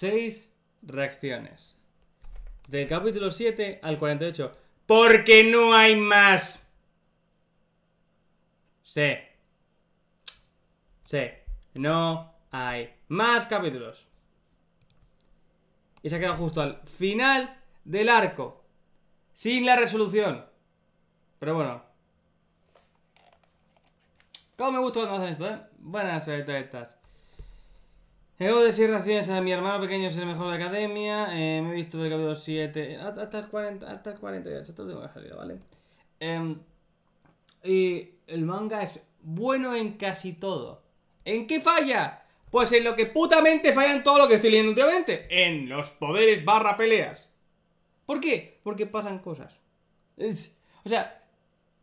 6 reacciones. Del capítulo 7 al 48. Porque no hay más. Sí. Sí. No hay más capítulos. Y se ha quedado justo al final del arco. Sin la resolución. Pero bueno. ¿Cómo me gusta cuando hacen esto, eh? Buenas estas de eh, decir raciones a mi hermano pequeño es el mejor de la academia. Eh, me he visto el capítulo 7 hasta el 40, hasta el 48. Esto tengo que ¿vale? Em, y el manga es bueno en casi todo. ¿En qué falla? Pues en lo que putamente falla en todo lo que estoy leyendo últimamente. En los poderes barra peleas. ¿Por qué? Porque pasan cosas. o sea,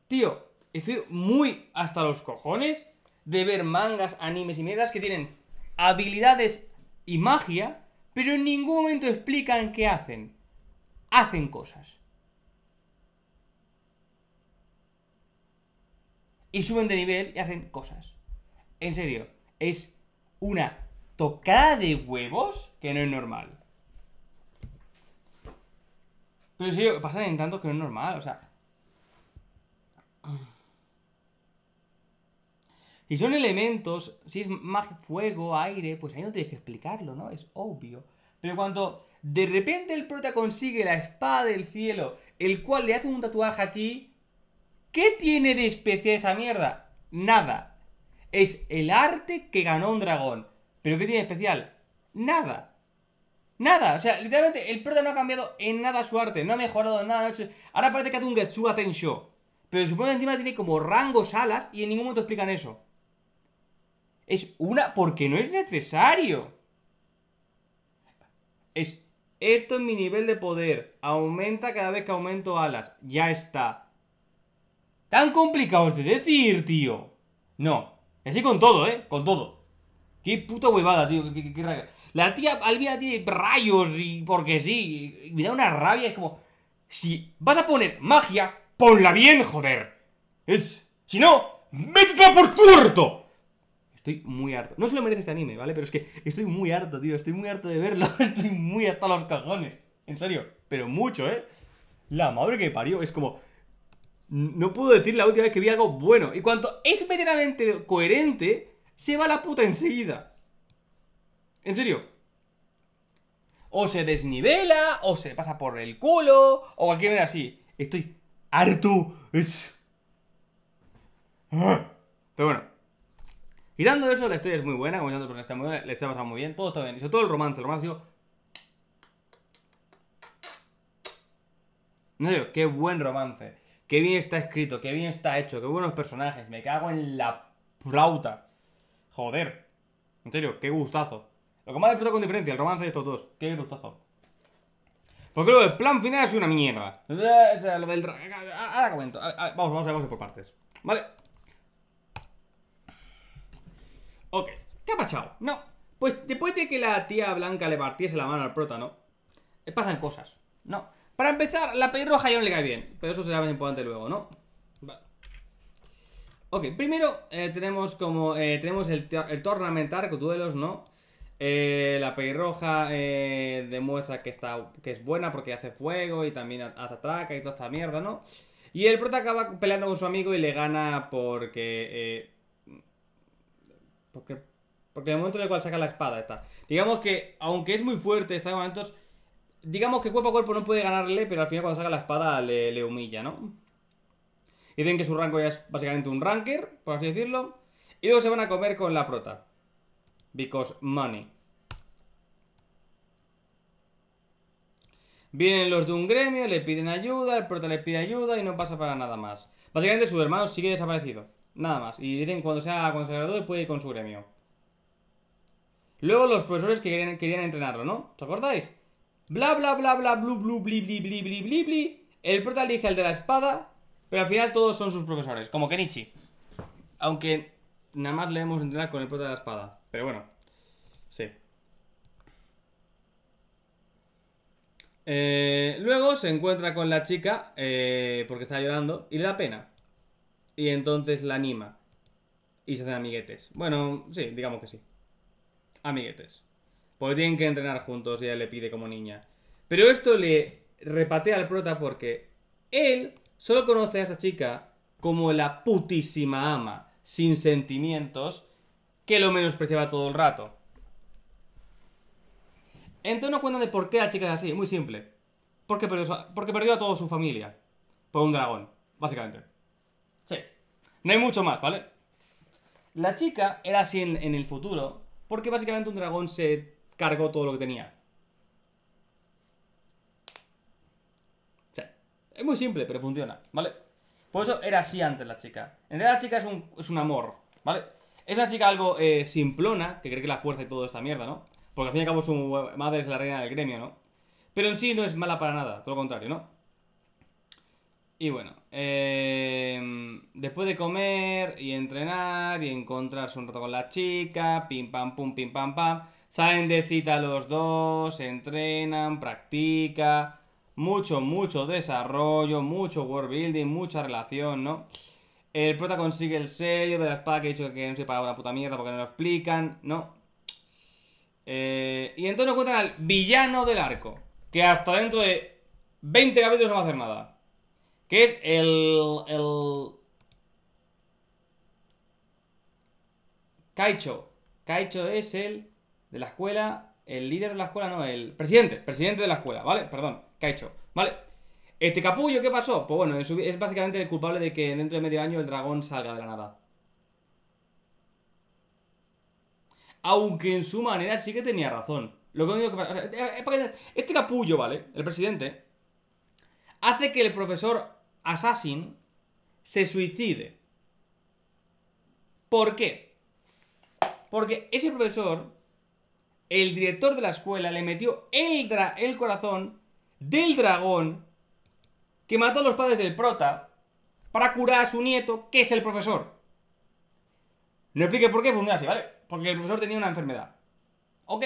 tío, estoy muy hasta los cojones de ver mangas, animes y mierdas que tienen habilidades y magia, pero en ningún momento explican qué hacen. Hacen cosas. Y suben de nivel y hacen cosas. En serio, es una tocada de huevos que no es normal. Pero en serio, pasan en tanto que no es normal, o sea... Y son elementos, si es magia, fuego, aire, pues ahí no tienes que explicarlo, ¿no? Es obvio. Pero cuando de repente el prota consigue la espada del cielo, el cual le hace un tatuaje aquí, ¿qué tiene de especial esa mierda? Nada. Es el arte que ganó un dragón. ¿Pero qué tiene de especial? Nada. Nada, o sea, literalmente el prota no ha cambiado en nada su arte, no ha mejorado en nada. Ahora parece que hace un ten show Pero supongo que encima tiene como rangos alas y en ningún momento explican eso. Es una... Porque no es necesario. Es... Esto es mi nivel de poder. Aumenta cada vez que aumento alas. Ya está. Tan complicados de decir, tío. No. Así con todo, ¿eh? Con todo. Qué puta huevada, tío. Qué, qué, la tía Alvira tiene rayos y porque sí. me da una rabia. Es como... Si vas a poner magia, ponla bien, joder. Es... Si no, métetela por tuerto. Estoy muy harto. No se lo merece este anime, ¿vale? Pero es que estoy muy harto, tío. Estoy muy harto de verlo. Estoy muy hasta los cajones. En serio. Pero mucho, ¿eh? La madre que parió. Es como... No puedo decir la última vez que vi algo bueno. Y cuanto es medianamente coherente, se va la puta enseguida. En serio. O se desnivela, o se pasa por el culo, o cualquier manera así. Estoy harto. Es... Ah. Pero bueno, Mirando eso, la historia es muy buena, como tanto está muy buena, le está pasando muy bien, todo está bien. Y sobre todo el romance, el romance, yo... No sé, qué buen romance. Qué bien está escrito, qué bien está hecho, qué buenos personajes. Me cago en la flauta. Joder. En serio, qué gustazo. Lo que más disfruto con diferencia, el romance de estos dos. Qué gustazo. Porque luego el plan final es una mierda. O sea, lo del... Ah, ah, ah, ahora comento. Vamos, vamos a ver por partes. Vale. Ok, ¿qué ha pasado? No, pues después de que la tía blanca le partiese la mano al prota, ¿no? Eh, pasan cosas, ¿no? Para empezar, la pelirroja ya no le cae bien, pero eso será muy importante luego, ¿no? Vale. Ok, primero eh, tenemos como eh, tenemos el, el tornamentar con duelos, ¿no? la pelirroja eh, demuestra que, está, que es buena porque hace fuego y también ataca y toda esta mierda, ¿no? Y el prota acaba peleando con su amigo y le gana porque... Porque, porque en el momento en el cual saca la espada está. Digamos que, aunque es muy fuerte, está en momentos... Digamos que cuerpo a cuerpo no puede ganarle, pero al final cuando saca la espada le, le humilla, ¿no? Y dicen que su rango ya es básicamente un ranker, por así decirlo. Y luego se van a comer con la prota. Because money. Vienen los de un gremio, le piden ayuda, el prota le pide ayuda y no pasa para nada más. Básicamente su hermano sigue desaparecido. Nada más. Y dicen cuando sea cuando se puede ir con su gremio. Luego los profesores que querían, entrenarlo, ¿no? ¿Os acordáis? Bla bla bla bla blu blu bli bli bli bli El prota elige el de la espada, pero al final todos son sus profesores, como Kenichi. Aunque nada más le hemos entrenado con el prota de la espada. Pero bueno. Sí. Eh, luego se encuentra con la chica eh, porque está llorando y le da pena. Y entonces la anima. Y se hacen amiguetes. Bueno, sí, digamos que sí. Amiguetes. Porque tienen que entrenar juntos y ella le pide como niña. Pero esto le repatea al prota porque él solo conoce a esta chica como la putísima ama, sin sentimientos, que lo menospreciaba todo el rato. Entonces nos cuentan de por qué la chica es así, muy simple. Porque porque perdió a toda su familia. Por un dragón, básicamente. No hay mucho más, ¿vale? La chica era así en, el futuro, porque básicamente un dragón se cargó todo lo que tenía. O sea, es muy simple, pero funciona, ¿vale? Por eso era así antes la chica. En realidad la chica es un, es un amor, ¿vale? Es la chica algo eh, simplona, que cree que la fuerza y todo esta mierda, ¿no? Porque al fin y al cabo su madre es la reina del gremio, ¿no? Pero en sí no es mala para nada, todo lo contrario, ¿no? Y bueno, em, después de comer y entrenar y encontrarse un rato con la chica, pim pam pum, pim pam pam, salen de cita los dos, entrenan, practica, mucho, mucho desarrollo, mucho world building, mucha relación, ¿no? El prota consigue el sello de la espada que he dicho que no se para una puta mierda porque no lo explican, ¿no? Eh, y entonces encuentran al villano del arco, que hasta dentro de 20 capítulos no va a hacer nada. Que es el... el... Kaicho. Kaicho es el de la escuela... El líder de la escuela, no, el presidente. Presidente de la escuela, ¿vale? Perdón, Kaicho. ¿Vale? Este capullo, ¿qué pasó? Pues bueno, es básicamente el culpable de que dentro de medio año el dragón salga de la nada. Aunque en su manera sí que tenía razón. Lo que, que este capullo, ¿vale? El presidente. Hace que el profesor Assassin se suicide. ¿Por qué? Porque ese profesor, el director de la escuela, le metió el, el corazón del dragón que mató a los padres del prota para curar a su nieto, que es el profesor. No explique por qué funciona así, ¿vale? Porque el profesor tenía una enfermedad. Ok.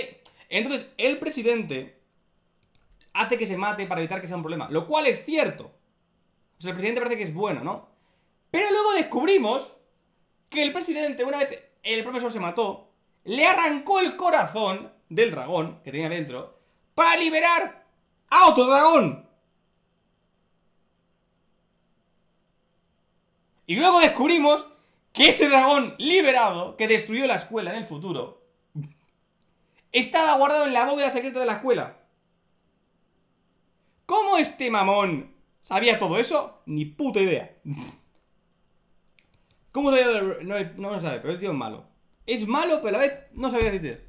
Entonces, el presidente hace que se mate para evitar que sea un problema. Lo cual es cierto el presidente parece que es bueno, ¿no? Pero luego descubrimos que el presidente, una vez el profesor se mató, le arrancó el corazón del dragón que tenía dentro para liberar a otro dragón. Y luego descubrimos que ese dragón liberado que destruyó la escuela en el futuro estaba guardado en la bóveda secreta de la escuela. ¿Cómo este mamón ¿Sabía todo eso? Ni puta idea. ¿Cómo sabía? No, no lo sabe, pero es tío es malo. Es malo, pero a la vez no sabía decirte.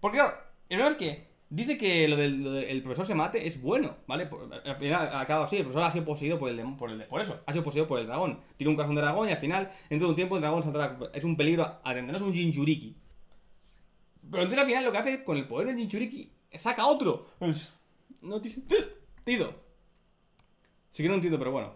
Porque claro, el problema es que dice que lo del, El profesor se mate es bueno, ¿vale? al final ha acabado así, el profesor ha sido poseído por el, por por eso, ha sido poseído por el dragón. Tiene un corazón de dragón y al final, dentro de un tiempo, el dragón saldrá. Es un peligro es un Jinchuriki. Pero entonces al final lo que hace con el poder del Jinchuriki saca otro. No tiene sentido. Sí que no entiendo, pero bueno.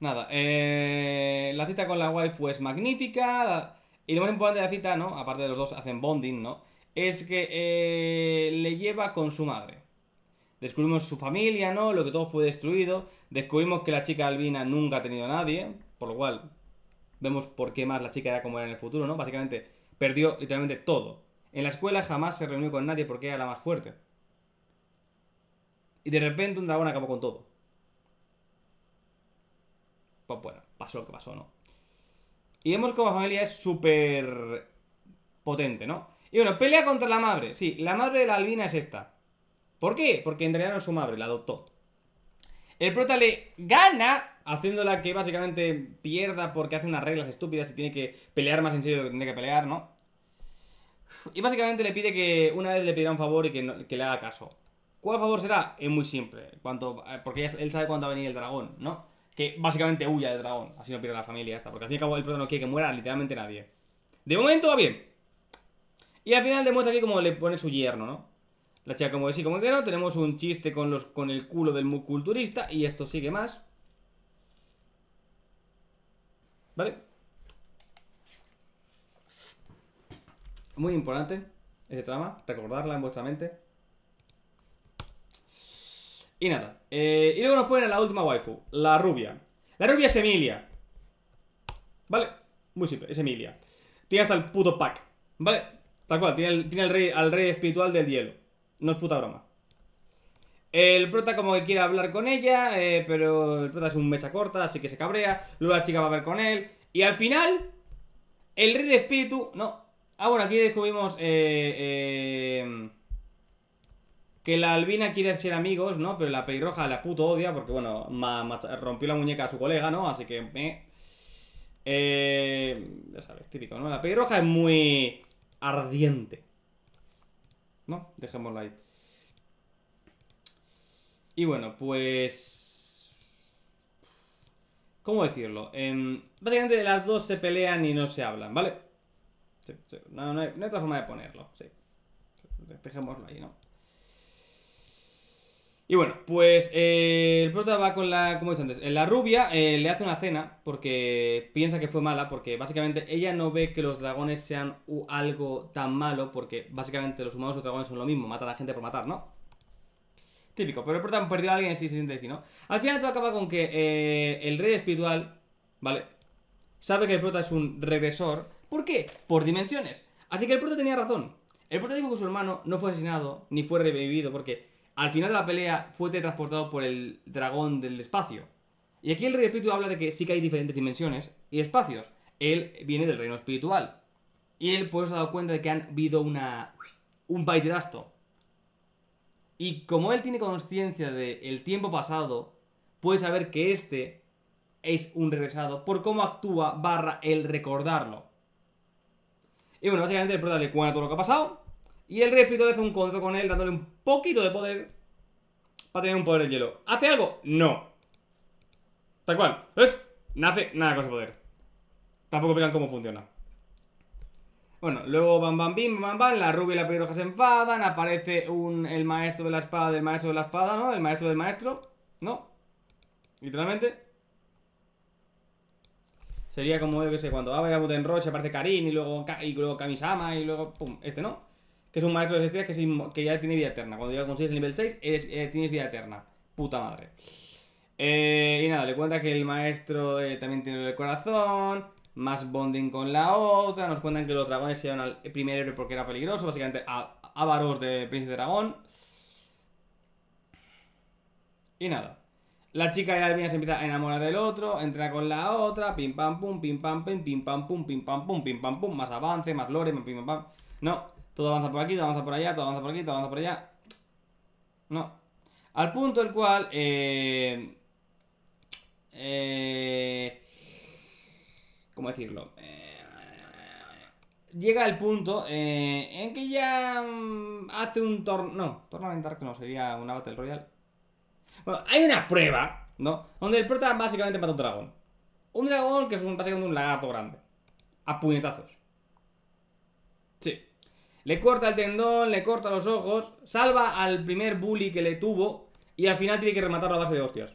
Nada, eh, la cita con la wife fue magnífica. y lo más importante de la cita, ¿no? Aparte de los dos hacen bonding, ¿no? Es que eh, le lleva con su madre. Descubrimos su familia, ¿no? Lo que todo fue destruido. Descubrimos que la chica albina nunca ha tenido a nadie. Por lo cual, vemos por qué más la chica era como era en el futuro, ¿no? Básicamente, perdió literalmente todo. En la escuela jamás se reunió con nadie porque era la más fuerte. Y de repente un dragón acabó con todo pues bueno, pasó lo que pasó, ¿no? Y vemos como la familia es súper potente, ¿no? Y bueno, pelea contra la madre. Sí, la madre de la albina es esta. ¿Por qué? Porque en realidad no su madre, la adoptó. El prota le gana haciéndola que básicamente pierda porque hace unas reglas estúpidas y tiene que pelear más en serio de lo que tendría que pelear, ¿no? Y básicamente le pide que una vez le pida un favor y que, que, le haga caso. ¿Cuál favor será? Es muy simple. Eh, porque él sabe cuándo va a venir el dragón, ¿no? que básicamente huya del dragón. Así no pierda la familia esta, porque al fin y al cabo el prota no quiere que muera literalmente nadie. De momento va bien. Y al final demuestra aquí cómo le pone su yerno, ¿no? La chica como de sí, como que no. Tenemos un chiste con, los, con el culo del culturista y esto sigue más. ¿Vale? Muy importante este trama, recordarla en vuestra mente. Y nada. Eh, y luego nos ponen la última waifu, la rubia. La rubia es Emilia. ¿Vale? Muy simple, es Emilia. Tiene hasta el puto pack. ¿Vale? Tal cual, tiene, el, rey, al rey espiritual del hielo. No es puta broma. El prota como que quiere hablar con ella, eh, pero el prota es un mecha corta, así que se cabrea. Luego la chica va a ver con él. Y al final, el rey de espíritu... No. Ah, bueno, aquí descubrimos... eh, eh que la albina quiere ser amigos, ¿no? Pero la pelirroja la puto odia porque, bueno, rompió la muñeca a su colega, ¿no? Así que... me, Eh, ya sabes, típico, ¿no? La pelirroja es muy ardiente. ¿No? Dejémosla ahí. Y bueno, pues... ¿Cómo decirlo? Em, básicamente las dos se pelean y no se hablan, ¿vale? No, no, hay, otra forma de ponerlo, sí. Dejémoslo ahí, ¿no? Y bueno, pues eh, el prota va con la, como he dicho antes, eh, la rubia eh, le hace una cena porque piensa que fue mala, porque básicamente ella no ve que los dragones sean algo tan malo, porque básicamente los humanos y los dragones son lo mismo, matan a la gente por matar, ¿no? Típico, pero el prota perdido a alguien y se siente así, ¿no? Al final todo acaba con que el rey espiritual, ¿vale? Sabe que el prota es un regresor, ¿por qué? Por dimensiones. Así que el prota tenía razón. El prota dijo que su hermano no fue asesinado ni fue revivido porque al final de la pelea fue teletransportado por el dragón del espacio. Y aquí el rey espíritu habla de que sí que hay diferentes dimensiones y espacios. Él viene del reino espiritual. Y él pues se ha dado cuenta de que han habido una, un asto. Y como él tiene conciencia del tiempo pasado, puede saber que este es un regresado por cómo actúa barra el recordarlo. Y bueno, básicamente el le cuenta todo lo que ha pasado y el repito le hace un control con él, dándole un poquito de poder para tener un poder de hielo. ¿Hace algo? No. Tal cual. ¿Ves? No hace nada con ese poder. Tampoco miran cómo funciona. Bueno, luego bam bam bim, bam bam, la rubia y la pelirroja se enfadan, aparece un, el maestro de la espada del maestro de la espada, ¿no? El maestro del maestro, ¿no? Literalmente. Sería como, yo qué sé, cuando va a Buten Roche aparece Karin y luego, y luego Kamisama y luego, pum, este, ¿no? que es un maestro de estrellas que, que, ya tiene vida eterna. Cuando ya consigues el nivel 6, eh, tienes vida eterna. Puta madre. Eh, y nada, le cuenta que el maestro eh, también tiene el corazón. Más bonding con la otra. Nos cuentan que los dragones se llevan al primer héroe porque era peligroso. Básicamente, Avaros de Príncipe Dragón. Y nada. La chica de Albina se empieza a enamorar del otro, entra con la otra, pim pam pum, pim pam pim, pim pam pum, pim pam pum, pim pam pum, más avance, más lore, pim pam pam. No, todo avanza por aquí, todo avanza por allá, todo avanza por aquí, todo avanza por allá. No. Al punto el cual... Eh, eh, ¿Cómo decirlo? Eh, llega el punto eh, en que ya mm, hace un torno, No, aventar Que no, sería una Battle Royal. Bueno, hay una prueba, ¿no? Donde el prota básicamente mata un dragón. Un dragón que es básicamente un lagarto grande. A puñetazos. Le corta el tendón, le corta los ojos, salva al primer bully que le tuvo y al final tiene que rematar a base de hostias.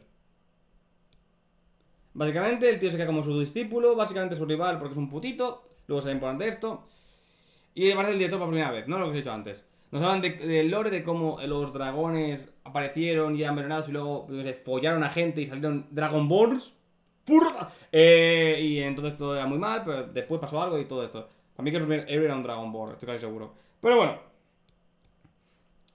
Básicamente el tío se queda como su discípulo, básicamente su rival porque es un putito, luego sale importante esto. Y aparece el director por primera vez, ¿no? Lo que os he dicho antes. Nos hablan del lore de cómo los dragones aparecieron y envenenados y luego follaron a gente y salieron Dragon Balls. Eh, y entonces todo era muy mal, pero después pasó algo y todo esto. A mí que el primer era un Dragon Ball, estoy casi seguro. Pero bueno.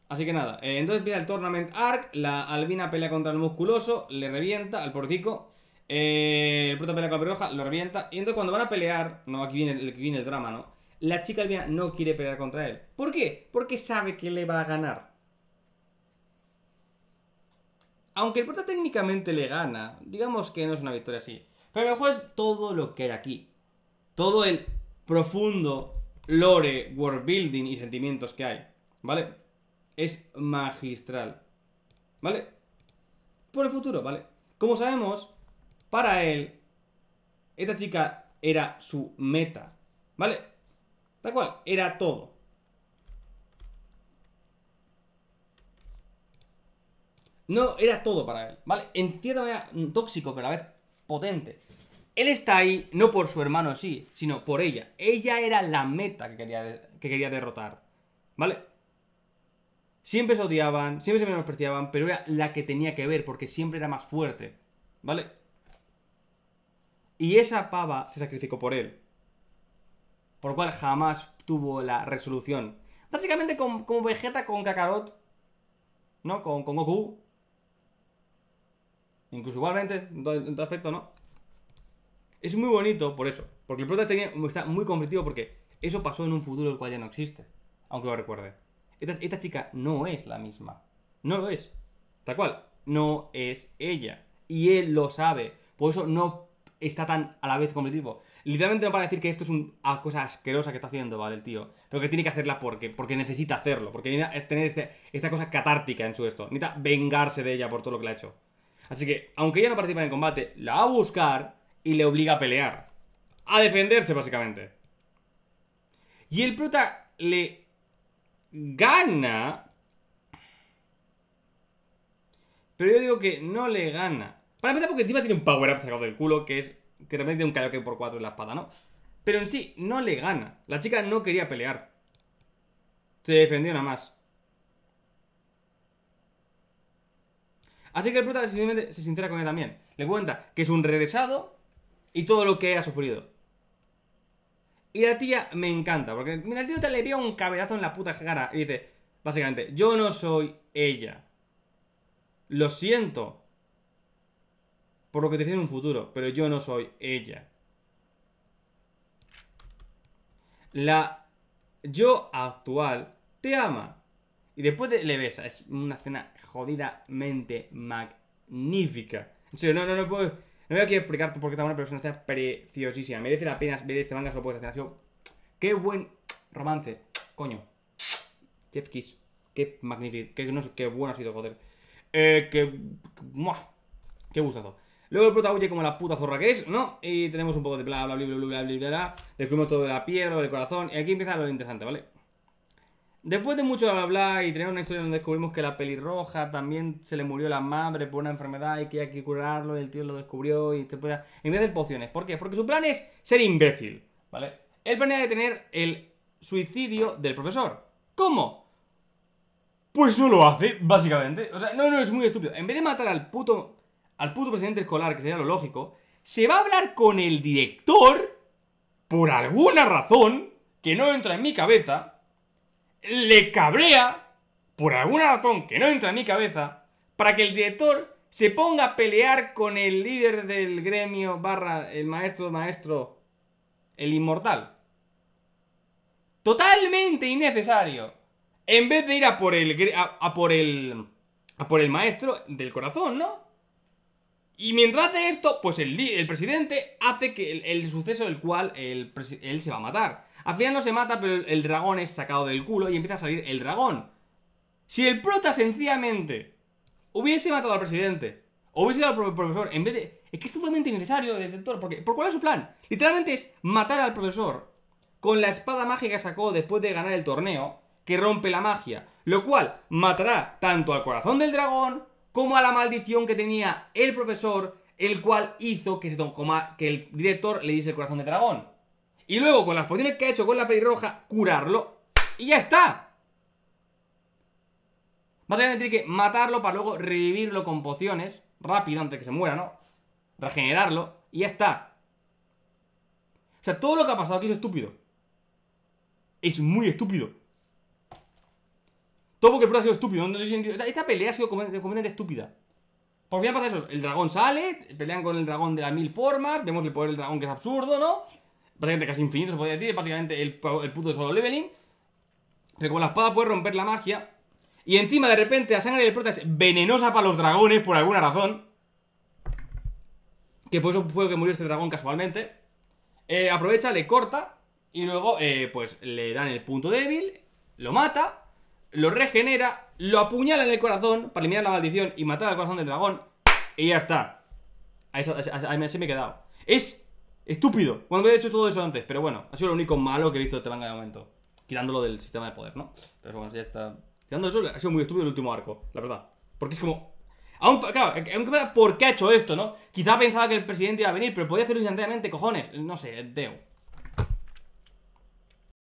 Así que nada. Eh, entonces empieza el Tournament Arc. La albina pelea contra el musculoso. Le revienta al porcico. Eh, el prota pelea con la perroja, Lo revienta. Y entonces cuando van a pelear. No, aquí viene, el, viene el drama, ¿no? La chica albina no quiere pelear contra él. ¿Por qué? Porque sabe que le va a ganar. Aunque el prota técnicamente le gana, digamos que no es una victoria así. Pero mejor es todo lo que hay aquí. Todo el profundo lore, world building y sentimientos que hay, ¿vale? Es magistral, ¿vale? Por el futuro, ¿vale? Como sabemos, para él, esta chica era su meta, ¿vale? Tal cual, era todo. No, era todo para él, ¿vale? En cierta manera tóxico, pero a la vez potente. Él está ahí no por su hermano, sí, sino por ella. Ella era la meta que quería, que quería derrotar. ¿Vale? Siempre se odiaban, siempre se menospreciaban, pero era la que tenía que ver porque siempre era más fuerte. ¿Vale? Y esa pava se sacrificó por él. Por lo cual jamás tuvo la resolución. Básicamente como, Vegeta con Kakarot. ¿No? Con, con Goku. Incluso igualmente, en todo aspecto, ¿no? Es muy bonito por eso. Porque el prota está muy competitivo porque eso pasó en un futuro el cual ya no existe. Aunque lo recuerde. Esta, chica no es la misma. No lo es. Tal cual. No es ella. Y él lo sabe. Por eso no está tan a la vez competitivo Literalmente no para decir que esto es una ah, cosa asquerosa que está haciendo, ¿vale? El tío. Pero que tiene que hacerla porque, porque necesita hacerlo. Porque necesita tener este, esta cosa catártica en su esto. Necesita vengarse de ella por todo lo que le ha hecho. Así que, aunque ella no participa en el combate, la va a buscar y le obliga a pelear. A defenderse, básicamente. Y el prota le gana. Pero yo digo que no le gana. Para empezar, porque encima tiene un power-up sacado del culo, que es que realmente tiene un Kaioken por 4 en la espada, ¿no? Pero en sí, no le gana. La chica no quería pelear. Se defendió nada más. Así que el prota se sincera con él también. Le cuenta que es un regresado y todo lo que ha sufrido. Y la tía me encanta, porque el tío te le pega un cabezazo en la puta cara y dice, básicamente, yo no soy ella. Lo siento. Por lo que te dice en un futuro, pero yo no soy ella. La yo actual te ama. Y después le besa. Es una cena jodidamente magnífica. En no, no, no puedo no voy a aquí explicar por qué está buena, pero es una escena preciosísima. Merece la pena ver este manga, lo puedes hacer. así ¡Qué buen romance! Coño. Jeff Kiss. Qué magnífico. Qué, bueno ha sido, joder. Eh, qué... ¡Muah! Qué gustazo. Luego el protagonista como la puta zorra que es, ¿no? Y tenemos un poco de bla, bla, bla, bla, bla, bla, bla, bla. Descubrimos todo de la piel, lo del corazón. Y aquí empieza lo interesante, ¿vale? Después de mucho hablar y tener una historia donde descubrimos que la pelirroja también se le murió la madre por una enfermedad y que hay que curarlo, y el tío lo descubrió y te puede... En vez de pociones, ¿por qué? Porque su plan es ser imbécil, ¿vale? Él planea detener el suicidio del profesor. ¿Cómo? Pues no lo hace, básicamente. O sea, no, no, es muy estúpido. En vez de matar al puto... al puto presidente escolar, que sería lo lógico, se va a hablar con el director por alguna razón que no entra en mi cabeza le cabrea, por alguna razón que no entra en mi cabeza, para que el director se ponga a pelear con el líder del gremio barra el maestro maestro, el inmortal. Totalmente innecesario. En vez de ir a por el, a, por el, a por el maestro del corazón, ¿no? Y mientras hace esto, pues el, presidente hace que el, suceso del cual él se va a matar. Al final no se mata, pero el dragón es sacado del culo y empieza a salir el dragón. Si el prota sencillamente hubiese matado al presidente, o hubiese matado al profesor, en vez de... Es que es totalmente innecesario, detector, porque... ¿Por cuál es su plan? Literalmente es matar al profesor con la espada mágica que sacó después de ganar el torneo, que rompe la magia, lo cual matará tanto al corazón del dragón como a la maldición que tenía el profesor, el cual hizo que, el director le diese el corazón de dragón. Y luego, con las pociones que ha hecho con la pelirroja, curarlo. ¡Y ya está! Vas a que matarlo para luego revivirlo con pociones. Rápido, antes que se muera, ¿no? Regenerarlo. Y ya está. O sea, todo lo que ha pasado aquí es estúpido. Es muy estúpido. Todo porque el prota ha sido estúpido. esta, pelea ha sido completamente estúpida. Por fin pasa eso. El dragón sale, pelean con el dragón de las mil formas. Vemos el poder del dragón que es absurdo, ¿no? Básicamente casi infinito se podría decir. básicamente el, punto de solo leveling. Pero con la espada puede romper la magia. Y encima de repente la sangre del prota es venenosa para los dragones por alguna razón. Que por eso fue que murió este dragón casualmente. Eh, aprovecha, le corta. Y luego, eh, pues le dan el punto débil. Lo mata lo regenera, lo apuñala en el corazón para eliminar la maldición y matar al corazón del dragón. Y ya está. Ahí me he quedado. Es estúpido. Cuando había hecho todo eso antes. Pero bueno, ha sido lo único malo que he visto de este de momento. Quitándolo del sistema de poder, ¿no? Pero bueno, ya está. eso, ha sido muy estúpido el último arco, la verdad. Porque es como, Aún, claro, aunque ¿por qué ha hecho esto, no? Quizá pensaba que el presidente iba a venir, pero podía hacerlo instantáneamente, cojones. No sé, Deo.